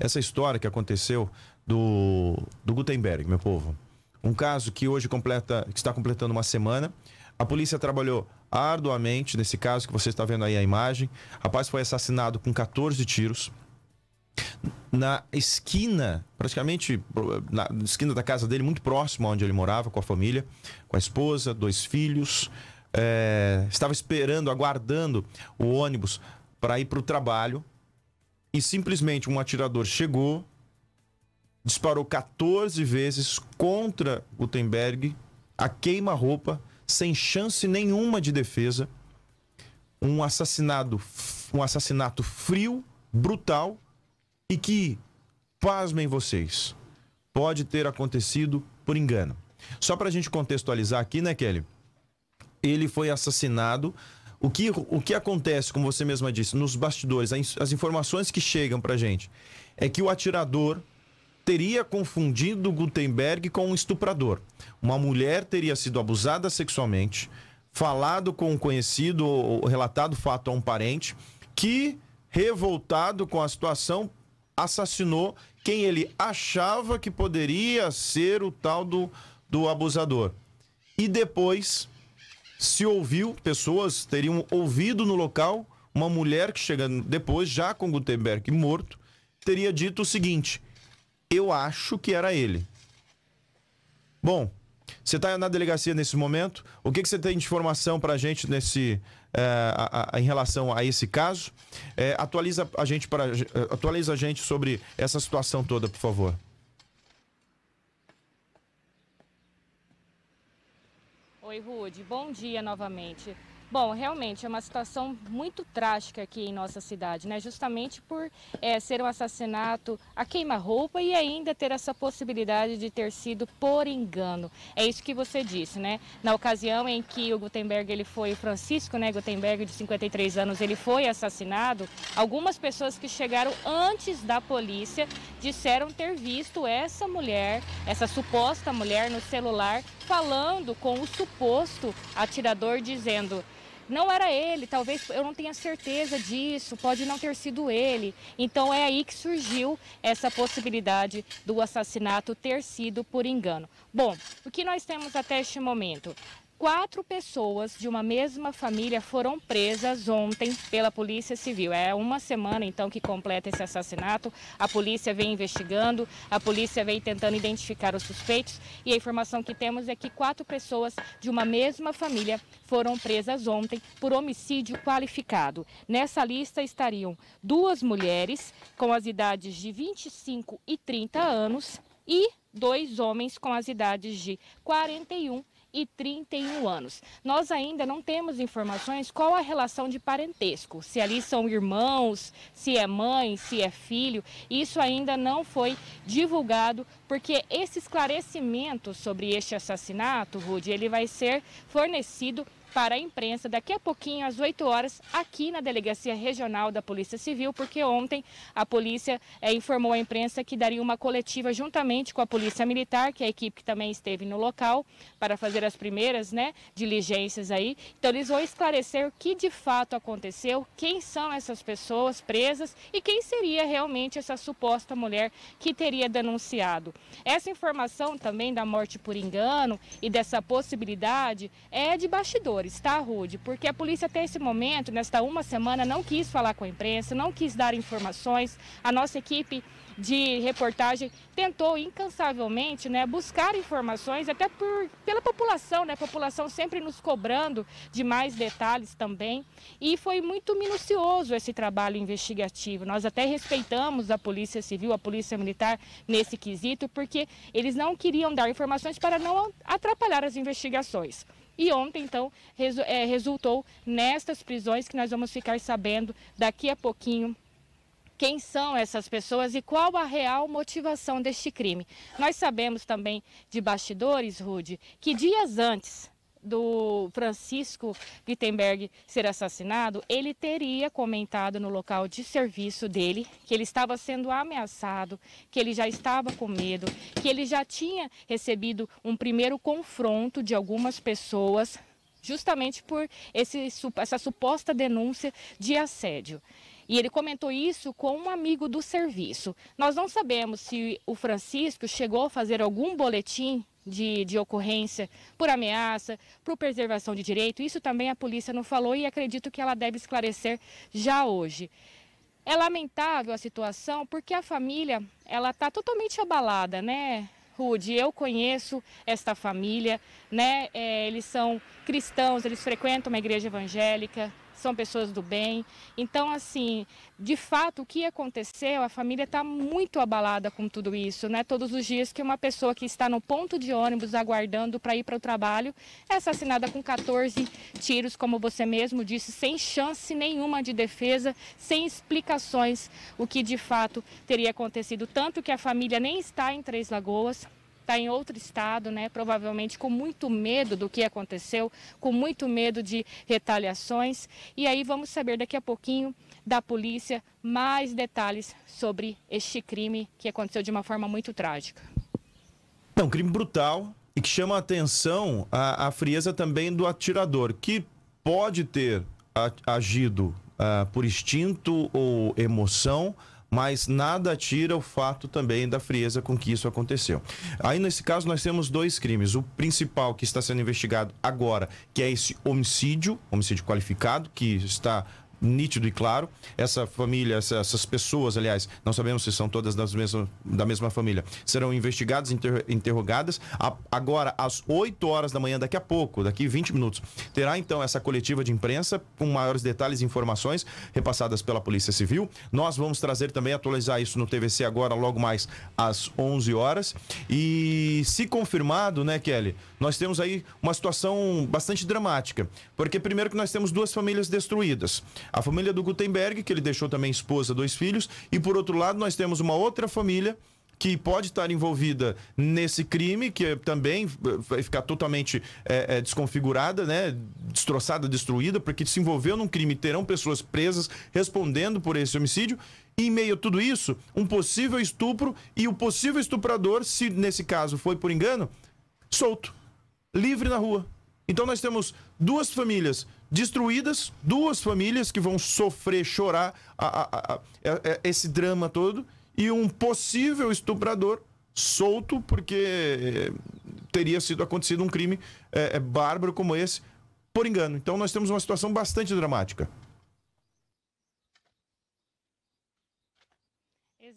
Essa história que aconteceu do, do Gutenberg, meu povo. Um caso que hoje completa, que está completando uma semana. A polícia trabalhou arduamente nesse caso que você está vendo aí a imagem. O rapaz foi assassinado com 14 tiros na esquina, praticamente na esquina da casa dele, muito próximo onde ele morava com a família, com a esposa, dois filhos. É, estava esperando, aguardando o ônibus para ir para o trabalho e simplesmente um atirador chegou, disparou 14 vezes contra Gutenberg, a queima-roupa, sem chance nenhuma de defesa. Um assassinato, um assassinato frio, brutal e que, pasmem vocês, pode ter acontecido por engano. Só para a gente contextualizar aqui, né, Kelly? Ele foi assassinado o que, o que acontece, como você mesma disse, nos bastidores, as informações que chegam para gente, é que o atirador teria confundido Gutenberg com um estuprador. Uma mulher teria sido abusada sexualmente, falado com um conhecido ou relatado fato a um parente, que, revoltado com a situação, assassinou quem ele achava que poderia ser o tal do, do abusador. E depois se ouviu, pessoas teriam ouvido no local uma mulher que chega depois, já com Gutenberg morto, teria dito o seguinte: Eu acho que era ele. Bom, você está na delegacia nesse momento. O que, que você tem de informação para a gente nesse, é, a, a, em relação a esse caso? É, atualiza a gente para eh, atualiza a gente sobre essa situação toda, por favor. Oi, Rude. Bom dia novamente. Bom, realmente é uma situação muito trágica aqui em nossa cidade, né? Justamente por é, ser um assassinato a queima-roupa e ainda ter essa possibilidade de ter sido por engano. É isso que você disse, né? Na ocasião em que o Gutenberg, ele foi, Francisco, né, Gutenberg, de 53 anos, ele foi assassinado, algumas pessoas que chegaram antes da polícia disseram ter visto essa mulher, essa suposta mulher no celular falando com o suposto atirador, dizendo: não era ele, talvez eu não tenha certeza disso, pode não ter sido ele. Então é aí que surgiu essa possibilidade do assassinato ter sido por engano. Bom, o que nós temos até este momento? quatro pessoas de uma mesma família foram presas ontem pela Polícia Civil. É uma semana então que completa esse assassinato. A polícia vem investigando, a polícia vem tentando identificar os suspeitos e a informação que temos é que quatro pessoas de uma mesma família foram presas ontem por homicídio qualificado. Nessa lista estariam duas mulheres com as idades de 25 e 30 anos e dois homens com as idades de 41 e e 31 anos. Nós ainda não temos informações qual a relação de parentesco, se ali são irmãos, se é mãe, se é filho. Isso ainda não foi divulgado, porque esse esclarecimento sobre este assassinato, Rude, ele vai ser fornecido para a imprensa daqui a pouquinho, às 8 horas, aqui na Delegacia Regional da Polícia Civil, porque ontem a polícia é, informou à imprensa que daria uma coletiva juntamente com a Polícia Militar, que é a equipe que também esteve no local, para fazer as primeiras né, diligências aí. Então, eles vão esclarecer o que de fato aconteceu, quem são essas pessoas presas e quem seria realmente essa suposta mulher que teria denunciado. Essa informação também da morte por engano e dessa possibilidade é de bastidor. Está tá, Rude? Porque a polícia até esse momento, nesta uma semana, não quis falar com a imprensa, não quis dar informações. A nossa equipe de reportagem tentou incansavelmente né, buscar informações, até por, pela população, né, a população sempre nos cobrando de mais detalhes também. E foi muito minucioso esse trabalho investigativo. Nós até respeitamos a Polícia Civil, a Polícia Militar nesse quesito, porque eles não queriam dar informações para não atrapalhar as investigações. E ontem, então, resu é, resultou nestas prisões que nós vamos ficar sabendo daqui a pouquinho quem são essas pessoas e qual a real motivação deste crime. Nós sabemos também de bastidores, Rude, que dias antes do Francisco Wittenberg ser assassinado, ele teria comentado no local de serviço dele que ele estava sendo ameaçado, que ele já estava com medo, que ele já tinha recebido um primeiro confronto de algumas pessoas, justamente por esse, essa suposta denúncia de assédio. E ele comentou isso com um amigo do serviço. Nós não sabemos se o Francisco chegou a fazer algum boletim de, de ocorrência por ameaça, por preservação de direito. Isso também a polícia não falou e acredito que ela deve esclarecer já hoje. É lamentável a situação porque a família ela está totalmente abalada, né? Rude, eu conheço esta família, né? É, eles são cristãos, eles frequentam uma igreja evangélica, são pessoas do bem. Então, assim, de fato, o que aconteceu, a família está muito abalada com tudo isso, né? Todos os dias que uma pessoa que está no ponto de ônibus aguardando para ir para o trabalho é assassinada com 14 tiros, como você mesmo disse, sem chance nenhuma de defesa, sem explicações o que de fato teria acontecido. Tanto que a família nem está em Três Lagoas, está em outro estado, né, provavelmente com muito medo do que aconteceu, com muito medo de retaliações. E aí vamos saber daqui a pouquinho da polícia mais detalhes sobre este crime que aconteceu de uma forma muito trágica. É um crime brutal e que chama a atenção a, a frieza também do atirador, que pode ter agido uh, por instinto ou emoção, mas nada tira o fato também da frieza com que isso aconteceu. Aí, nesse caso, nós temos dois crimes. O principal que está sendo investigado agora, que é esse homicídio, homicídio qualificado, que está nítido e claro. Essa família, essa, essas pessoas, aliás, não sabemos se são todas das mesmas, da mesma família, serão investigadas, inter, interrogadas. A, agora, às 8 horas da manhã, daqui a pouco, daqui 20 minutos, terá então essa coletiva de imprensa com maiores detalhes e informações repassadas pela Polícia Civil. Nós vamos trazer também, atualizar isso no TVC agora, logo mais às 11 horas. E se confirmado, né, Kelly, nós temos aí uma situação bastante dramática, porque primeiro que nós temos duas famílias destruídas. A família do Gutenberg, que ele deixou também esposa, dois filhos, e por outro lado nós temos uma outra família que pode estar envolvida nesse crime, que é também eh, vai ficar totalmente é, é, desconfigurada, né? destroçada, destruída, porque se envolveu num crime, terão pessoas presas respondendo por esse homicídio. E em meio a tudo isso, um possível estupro e o possível estuprador, se nesse caso foi por engano, solto, livre na rua. Então nós temos duas famílias destruídas, duas famílias que vão sofrer, chorar a, a, a, é, é, esse drama todo, e um possível estuprador solto, porque teria sido acontecido um crime é, é, bárbaro como esse, por engano. Então nós temos uma situação bastante dramática.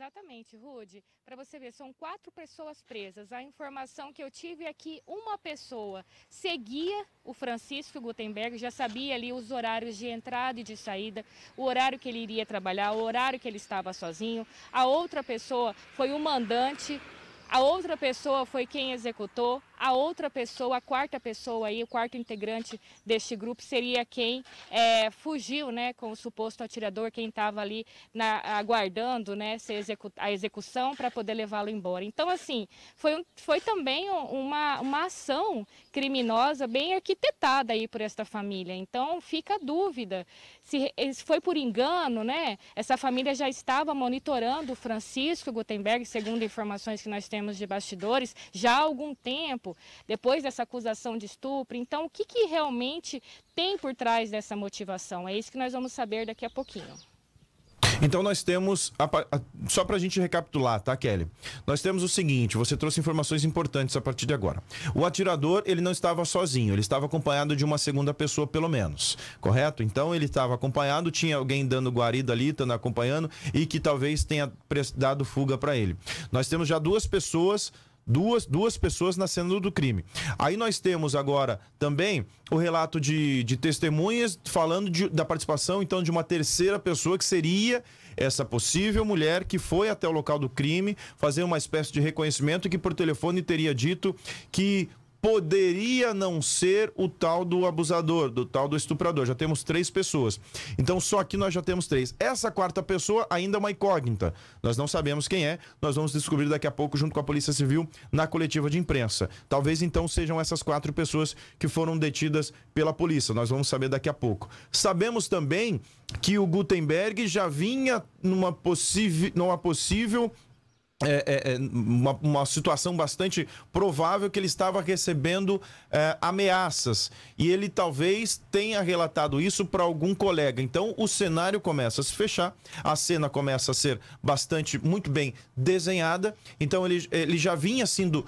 Exatamente, Rude. Para você ver, são quatro pessoas presas. A informação que eu tive é que uma pessoa seguia o Francisco Gutenberg, já sabia ali os horários de entrada e de saída, o horário que ele iria trabalhar, o horário que ele estava sozinho. A outra pessoa foi o mandante, a outra pessoa foi quem executou a outra pessoa, a quarta pessoa aí, o quarto integrante deste grupo seria quem é, fugiu, né, com o suposto atirador, quem estava ali na, aguardando, né, execu a execução para poder levá-lo embora. Então, assim, foi, um, foi também uma, uma ação criminosa bem arquitetada aí por esta família. Então, fica a dúvida eh, se foi por engano, né? Essa família já estava monitorando o Francisco Gutenberg, segundo informações que nós temos de bastidores, já há algum tempo depois dessa acusação de estupro. Então, o que, que realmente tem por trás dessa motivação? É isso que nós vamos saber daqui a pouquinho. Então nós temos, a, a, só para a gente recapitular, tá, Kelly? Nós temos o seguinte, você trouxe informações importantes a partir de agora. O atirador, ele não estava sozinho, ele estava acompanhado de uma segunda pessoa, pelo menos, correto? Então ele estava acompanhado, tinha alguém dando guarida ali, estando acompanhando, e que talvez tenha dado fuga para ele. Nós temos já duas pessoas Duas, duas pessoas na cena do crime. Aí nós temos agora também o relato de, de testemunhas falando de, da participação, então, de uma terceira pessoa que seria essa possível mulher que foi até o local do crime fazer uma espécie de reconhecimento e que por telefone teria dito que poderia não ser o tal do abusador, do tal do estuprador. Já temos três pessoas. Então, só aqui nós já temos três. Essa quarta pessoa ainda é uma incógnita. Nós não sabemos quem é. Nós vamos descobrir daqui a pouco, junto com a Polícia Civil, na coletiva de imprensa. Talvez então sejam essas quatro pessoas que foram detidas pela polícia. Nós vamos saber daqui a pouco. Sabemos também que o Gutenberg já vinha numa, numa possível é, é, é, uma, uma, situação bastante provável que ele estava recebendo é, ameaças e ele talvez tenha relatado isso para algum colega. Então o cenário começa a se fechar, a cena começa a ser bastante muito bem desenhada. Então ele, ele já vinha sendo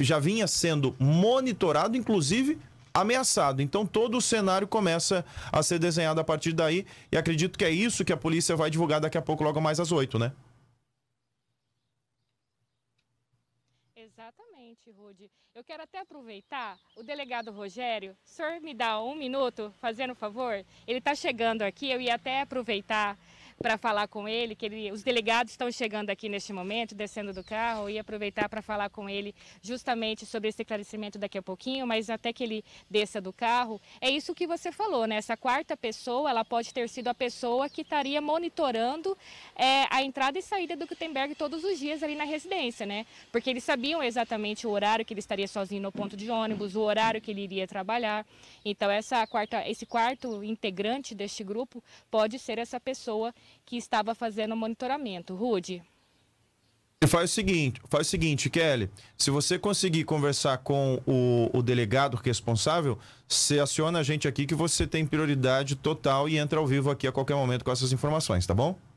já vinha sendo monitorado, inclusive ameaçado. Então todo o cenário começa a ser desenhado a partir daí e acredito que é isso que a polícia vai divulgar daqui a pouco, logo mais às oito, né? Exatamente, Rude. Eu quero até aproveitar o delegado Rogério. O senhor me dá um minuto, fazendo favor? Ele está chegando aqui, eu ia até aproveitar para falar com ele, que ele, os delegados estão chegando aqui neste momento, descendo do carro, e aproveitar para falar com ele justamente sobre esse esclarecimento daqui a pouquinho, mas até que ele desça do carro, é isso que você falou, né? Essa quarta pessoa, ela pode ter sido a pessoa que estaria monitorando é, a entrada e saída do Gutenberg todos os dias ali na residência, né? Porque eles sabiam exatamente o horário que ele estaria sozinho no ponto de ônibus, o horário que ele iria trabalhar. Então, essa quarta, esse quarto integrante deste grupo pode ser essa pessoa que estava fazendo o monitoramento. Rude. Faz o seguinte, faz o seguinte, Kelly. Se você conseguir conversar com o, o, delegado responsável, você aciona a gente aqui que você tem prioridade total e entra ao vivo aqui a qualquer momento com essas informações, tá bom?